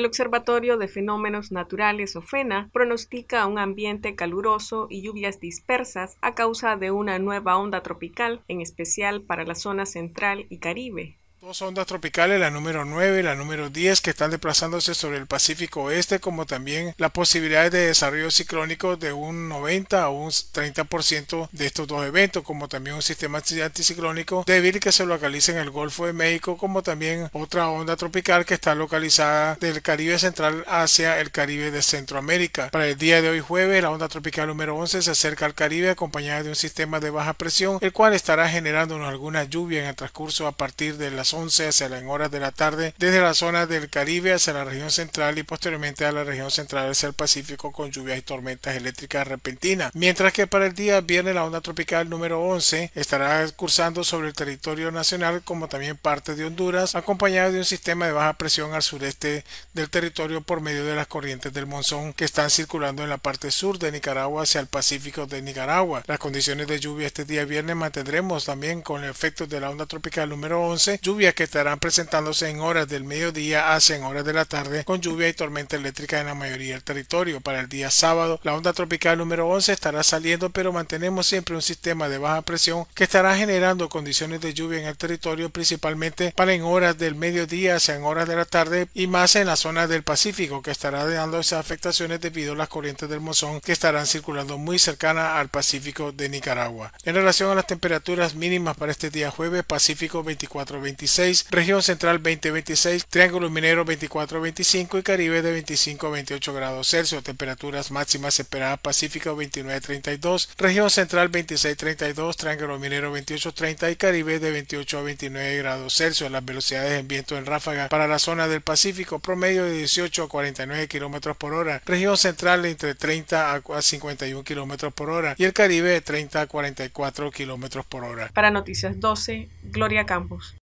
El Observatorio de Fenómenos Naturales, OFENA, pronostica un ambiente caluroso y lluvias dispersas a causa de una nueva onda tropical, en especial para la zona central y Caribe. Dos ondas tropicales, la número 9 y la número 10, que están desplazándose sobre el Pacífico Oeste, como también la posibilidad de desarrollo ciclónico de un 90 a un 30% de estos dos eventos, como también un sistema anticiclónico débil que se localiza en el Golfo de México, como también otra onda tropical que está localizada del Caribe Central hacia el Caribe de Centroamérica. Para el día de hoy jueves, la onda tropical número 11 se acerca al Caribe acompañada de un sistema de baja presión, el cual estará generando alguna lluvia en el transcurso a partir de las 11 hacia las horas de la tarde desde la zona del Caribe hacia la región central y posteriormente a la región central hacia el Pacífico con lluvias y tormentas eléctricas repentinas. Mientras que para el día viernes la onda tropical número 11 estará cursando sobre el territorio nacional como también parte de Honduras, acompañada de un sistema de baja presión al sureste del territorio por medio de las corrientes del monzón que están circulando en la parte sur de Nicaragua hacia el Pacífico de Nicaragua. Las condiciones de lluvia este día viernes mantendremos también con el efecto de la onda tropical número 11 lluvia lluvias que estarán presentándose en horas del mediodía a en horas de la tarde, con lluvia y tormenta eléctrica en la mayoría del territorio. Para el día sábado, la onda tropical número 11 estará saliendo, pero mantenemos siempre un sistema de baja presión que estará generando condiciones de lluvia en el territorio, principalmente para en horas del mediodía a en horas de la tarde y más en la zona del Pacífico, que estará dando esas afectaciones debido a las corrientes del monzón que estarán circulando muy cercana al Pacífico de Nicaragua. En relación a las temperaturas mínimas para este día jueves, Pacífico 24-25 región central 20-26, triángulo minero 24-25 y Caribe de 25 a 28 grados Celsius, temperaturas máximas esperadas Pacífico 29-32, región central 26-32, triángulo minero 28-30 y Caribe de 28 a 29 grados Celsius, las velocidades en viento en ráfaga para la zona del Pacífico promedio de 18 a 49 km por hora, región central entre 30 a 51 km por hora y el Caribe de 30 a 44 km por hora. Para Noticias 12, Gloria Campos.